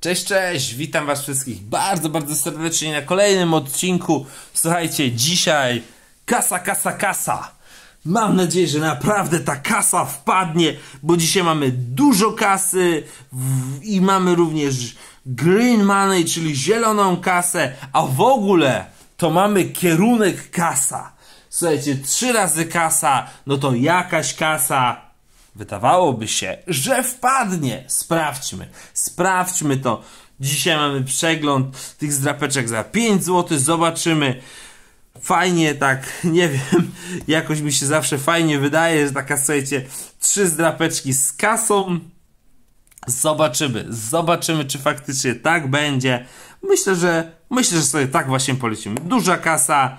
Cześć, cześć, witam was wszystkich bardzo, bardzo serdecznie na kolejnym odcinku. Słuchajcie, dzisiaj kasa, kasa, kasa. Mam nadzieję, że naprawdę ta kasa wpadnie, bo dzisiaj mamy dużo kasy i mamy również green money, czyli zieloną kasę, a w ogóle to mamy kierunek kasa. Słuchajcie, trzy razy kasa, no to jakaś kasa, Wydawałoby się, że wpadnie. Sprawdźmy. Sprawdźmy to. Dzisiaj mamy przegląd tych zdrapeczek za 5 zł. Zobaczymy. Fajnie, tak, nie wiem, jakoś mi się zawsze fajnie wydaje, że taka, słuchajcie, trzy zdrapeczki z kasą. Zobaczymy, zobaczymy, czy faktycznie tak będzie. Myślę, że myślę, że sobie tak właśnie polecimy. Duża kasa,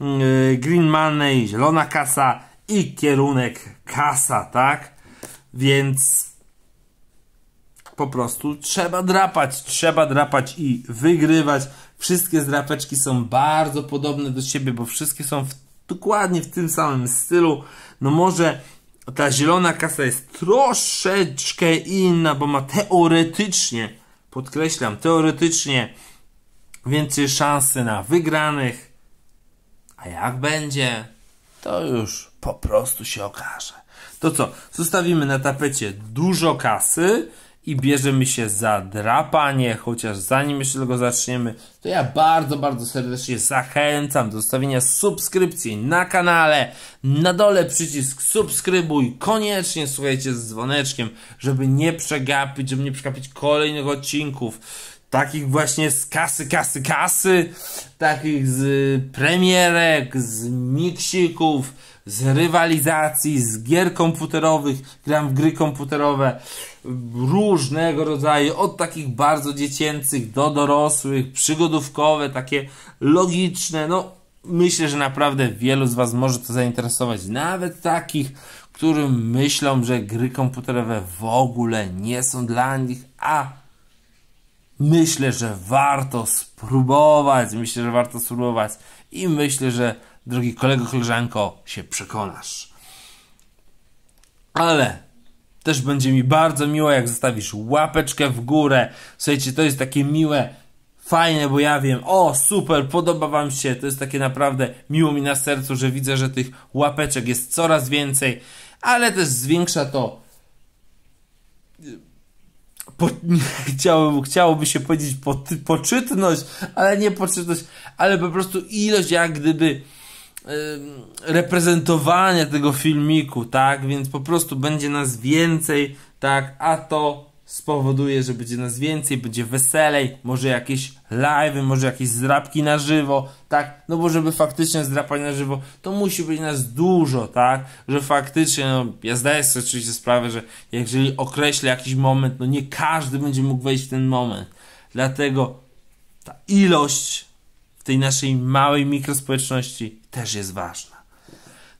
yy, Green Money, zielona kasa i kierunek kasa, tak? Więc po prostu trzeba drapać, trzeba drapać i wygrywać. Wszystkie drapeczki są bardzo podobne do siebie, bo wszystkie są w, dokładnie w tym samym stylu. No może ta zielona kasa jest troszeczkę inna, bo ma teoretycznie, podkreślam, teoretycznie więcej szansy na wygranych. A jak będzie, to już po prostu się okaże to co? Zostawimy na tapecie dużo kasy i bierzemy się za drapanie, chociaż zanim jeszcze tego zaczniemy, to ja bardzo, bardzo serdecznie zachęcam do zostawienia subskrypcji na kanale. Na dole przycisk subskrybuj, koniecznie słuchajcie z dzwoneczkiem, żeby nie przegapić, żeby nie przegapić kolejnych odcinków. Takich właśnie z kasy, kasy, kasy, takich z premierek, z miksików, z rywalizacji, z gier komputerowych, gram w gry komputerowe różnego rodzaju, od takich bardzo dziecięcych do dorosłych, przygodówkowe, takie logiczne, no myślę, że naprawdę wielu z Was może to zainteresować, nawet takich, którym myślą, że gry komputerowe w ogóle nie są dla nich, a myślę, że warto spróbować, myślę, że warto spróbować i myślę, że drogi kolego, koleżanko, się przekonasz. Ale też będzie mi bardzo miło, jak zostawisz łapeczkę w górę. Słuchajcie, to jest takie miłe, fajne, bo ja wiem, o super, podoba Wam się. To jest takie naprawdę miło mi na sercu, że widzę, że tych łapeczek jest coraz więcej, ale też zwiększa to. Po, chciałoby, chciałoby się powiedzieć po, poczytność, ale nie poczytność, ale po prostu ilość jak gdyby reprezentowania tego filmiku, tak? Więc po prostu będzie nas więcej, tak? A to spowoduje, że będzie nas więcej, będzie weselej, może jakieś live'y, może jakieś zdrapki na żywo, tak? No bo żeby faktycznie zdrapać na żywo, to musi być nas dużo, tak? Że faktycznie, no, ja zdaję sobie oczywiście sprawę, że jeżeli określę jakiś moment, no nie każdy będzie mógł wejść w ten moment. Dlatego ta ilość w tej naszej małej mikrospołeczności też jest ważna.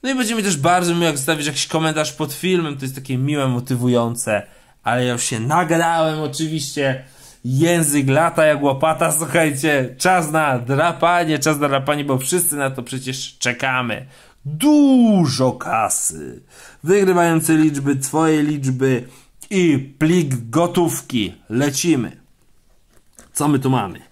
No i będziemy też bardzo miło, jak zostawić jakiś komentarz pod filmem, to jest takie miłe, motywujące, ale ja już się nagrałem oczywiście, język lata jak łopata, słuchajcie, czas na drapanie, czas na drapanie, bo wszyscy na to przecież czekamy. Dużo kasy, wygrywające liczby, twoje liczby i plik gotówki. Lecimy. Co my tu mamy?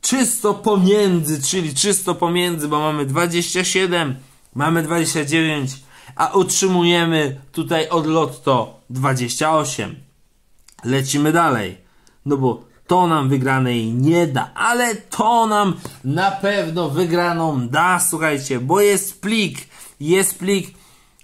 czysto pomiędzy, czyli czysto pomiędzy, bo mamy 27, mamy 29, a otrzymujemy tutaj od lotto 28. Lecimy dalej, no bo to nam wygranej nie da, ale to nam na pewno wygraną da, słuchajcie, bo jest plik, jest plik,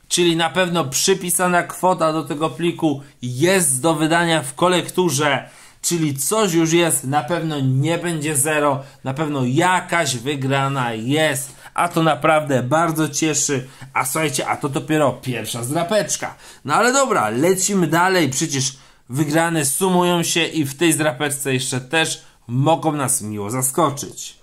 czyli na pewno przypisana kwota do tego pliku jest do wydania w kolekturze czyli coś już jest, na pewno nie będzie zero, na pewno jakaś wygrana jest, a to naprawdę bardzo cieszy, a słuchajcie, a to dopiero pierwsza zrapeczka. No ale dobra, lecimy dalej, przecież wygrane sumują się i w tej zrapeczce jeszcze też mogą nas miło zaskoczyć.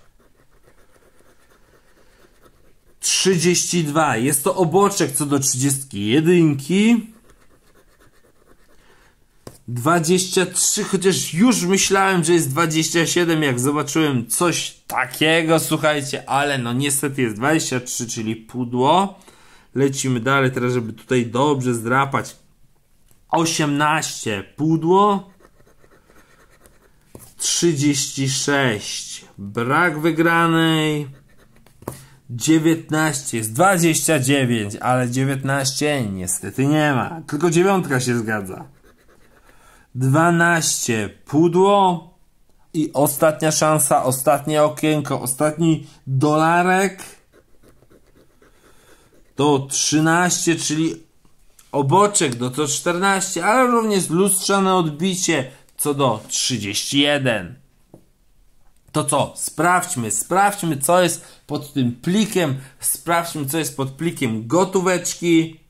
32. Jest to oboczek co do 31. 23, chociaż już myślałem, że jest 27, jak zobaczyłem coś takiego, słuchajcie, ale no niestety jest 23, czyli pudło. Lecimy dalej teraz, żeby tutaj dobrze zdrapać. 18, pudło. 36, brak wygranej. 19 jest 29, ale 19 niestety nie ma. Tylko dziewiątka się zgadza. 12 pudło i ostatnia szansa, ostatnie okienko, ostatni dolarek to 13, czyli oboczek, no to 14, ale również lustrzane odbicie co do 31. To co? Sprawdźmy, sprawdźmy co jest pod tym plikiem, sprawdźmy co jest pod plikiem gotóweczki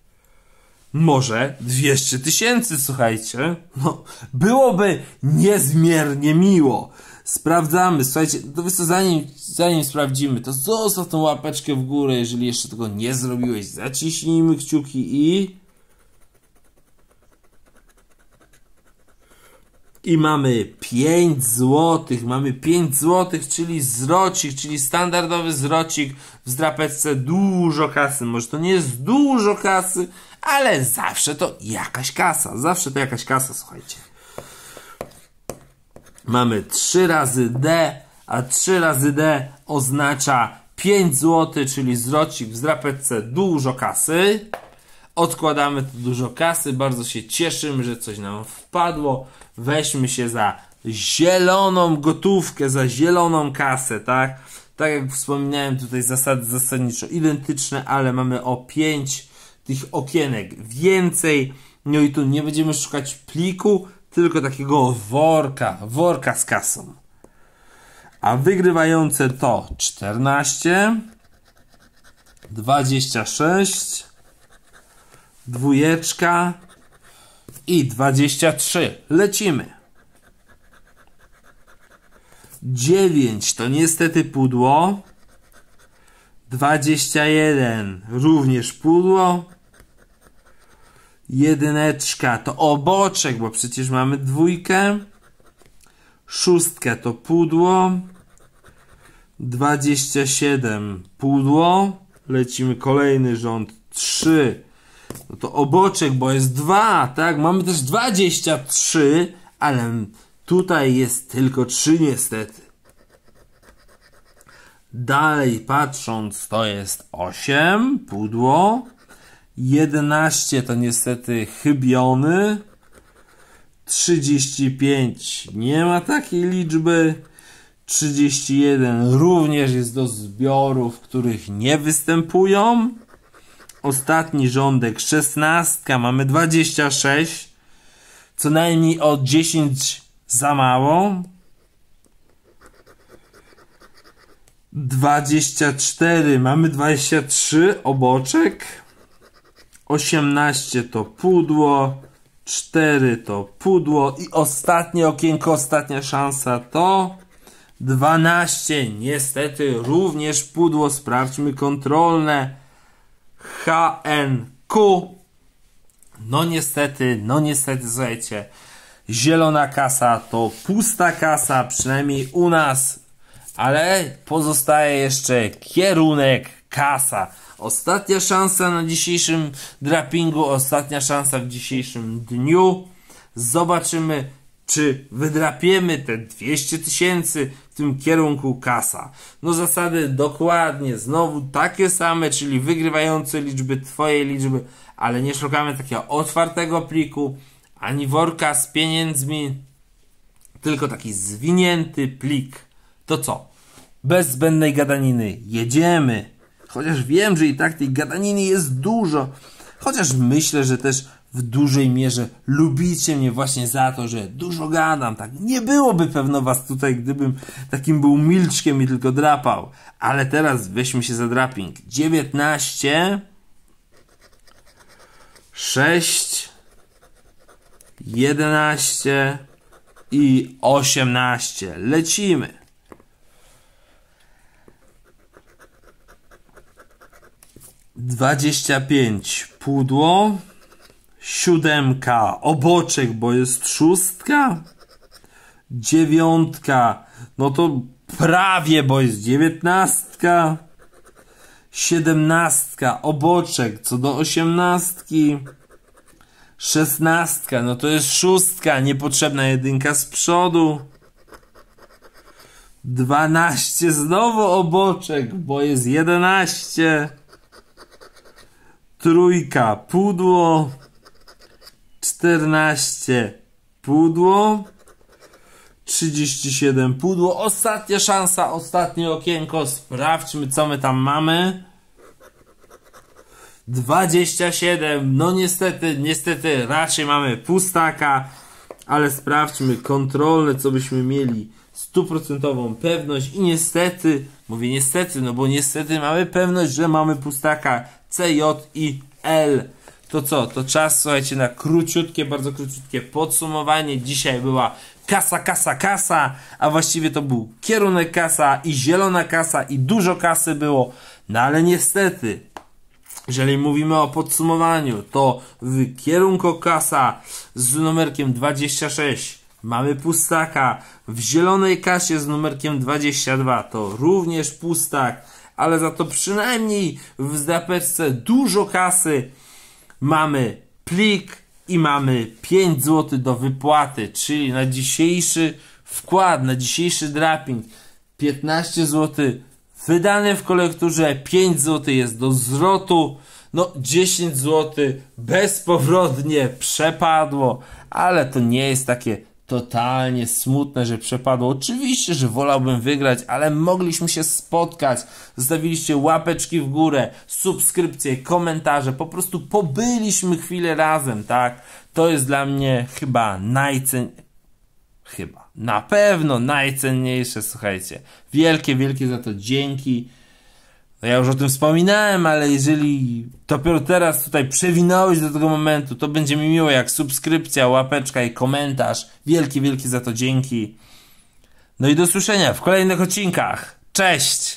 może 200 tysięcy, słuchajcie. No, byłoby niezmiernie miło. Sprawdzamy, słuchajcie, to wiesz co, zanim, zanim sprawdzimy, to zostaw tą łapeczkę w górę, jeżeli jeszcze tego nie zrobiłeś. Zaciśnijmy kciuki i... I mamy 5 zł, mamy 5 zł, czyli zrocik, czyli standardowy zrocik w zdrapeczce dużo kasy. Może to nie jest dużo kasy, ale zawsze to jakaś kasa. Zawsze to jakaś kasa, słuchajcie. Mamy 3 razy D, a 3 razy D oznacza 5 zł, czyli zrocik w zrapetce dużo kasy. Odkładamy tu dużo kasy, bardzo się cieszymy, że coś nam wpadło. Weźmy się za zieloną gotówkę, za zieloną kasę, tak? Tak jak wspominałem, tutaj zasady zasadniczo identyczne, ale mamy o 5 tych okienek więcej. No i tu nie będziemy szukać pliku, tylko takiego worka, worka z kasą. A wygrywające to 14, 26, dwójeczka i 23. Lecimy. 9 to niestety pudło. 21 również pudło. Jedyneczka to oboczek, bo przecież mamy dwójkę. Szóstka to pudło. 27 pudło. Lecimy kolejny rząd 3. No to oboczek, bo jest 2, tak? Mamy też 23, ale tutaj jest tylko 3 niestety. Dalej patrząc, to jest 8, pudło. 11 to niestety chybiony. 35 nie ma takiej liczby. 31 również jest do zbiorów, których nie występują. Ostatni rządek 16, mamy 26. Co najmniej o 10 za mało. 24, mamy 23 oboczek, 18 to pudło, 4 to pudło i ostatnie okienko, ostatnia szansa to 12. Niestety również pudło, sprawdźmy kontrolne HNQ. No niestety, no niestety, słuchajcie, zielona kasa to pusta kasa, przynajmniej u nas ale pozostaje jeszcze kierunek kasa. Ostatnia szansa na dzisiejszym drapingu, ostatnia szansa w dzisiejszym dniu. Zobaczymy, czy wydrapiemy te 200 tysięcy w tym kierunku kasa. No zasady dokładnie, znowu takie same, czyli wygrywające liczby, twoje liczby, ale nie szukamy takiego otwartego pliku, ani worka z pieniędzmi, tylko taki zwinięty plik to co? Bez zbędnej gadaniny jedziemy. Chociaż wiem, że i tak tej gadaniny jest dużo. Chociaż myślę, że też w dużej mierze lubicie mnie właśnie za to, że dużo gadam. Tak nie byłoby pewno was tutaj, gdybym takim był milczkiem i tylko drapał. Ale teraz weźmy się za draping. 19 6 11 i 18. Lecimy. 25 pudło, siódemka oboczek, bo jest szóstka, dziewiątka, no to prawie, bo jest dziewiętnastka, siedemnastka oboczek, co do osiemnastki, szesnastka, no to jest szóstka, niepotrzebna jedynka z przodu, dwanaście znowu oboczek, bo jest jedenaście, trójka pudło, czternaście pudło, trzydzieści siedem pudło. Ostatnia szansa, ostatnie okienko. Sprawdźmy, co my tam mamy. 27. No niestety, niestety raczej mamy pustaka, ale sprawdźmy kontrolne, co byśmy mieli stuprocentową pewność i niestety, mówię niestety, no bo niestety mamy pewność, że mamy pustaka CJ i L. To co? To czas, słuchajcie, na króciutkie, bardzo króciutkie podsumowanie. Dzisiaj była kasa, kasa, kasa, a właściwie to był kierunek kasa i zielona kasa i dużo kasy było. No ale niestety, jeżeli mówimy o podsumowaniu, to w kierunku kasa z numerkiem 26 Mamy pustaka w zielonej kasie z numerkiem 22. To również pustak, ale za to przynajmniej w zdapeczce dużo kasy. Mamy plik i mamy 5 zł do wypłaty, czyli na dzisiejszy wkład, na dzisiejszy draping 15 zł wydane w kolekturze, 5 zł jest do zwrotu, no 10 zł bezpowrotnie przepadło, ale to nie jest takie totalnie smutne, że przepadło. Oczywiście, że wolałbym wygrać, ale mogliśmy się spotkać. Zostawiliście łapeczki w górę, subskrypcje, komentarze, po prostu pobyliśmy chwilę razem, tak? To jest dla mnie chyba najcenniejsze. Chyba. Na pewno najcenniejsze, słuchajcie. Wielkie, wielkie za to dzięki. No ja już o tym wspominałem, ale jeżeli dopiero teraz tutaj przewinąłeś do tego momentu, to będzie mi miło jak subskrypcja, łapeczka i komentarz. Wielkie, wielkie za to dzięki. No i do słyszenia w kolejnych odcinkach. Cześć!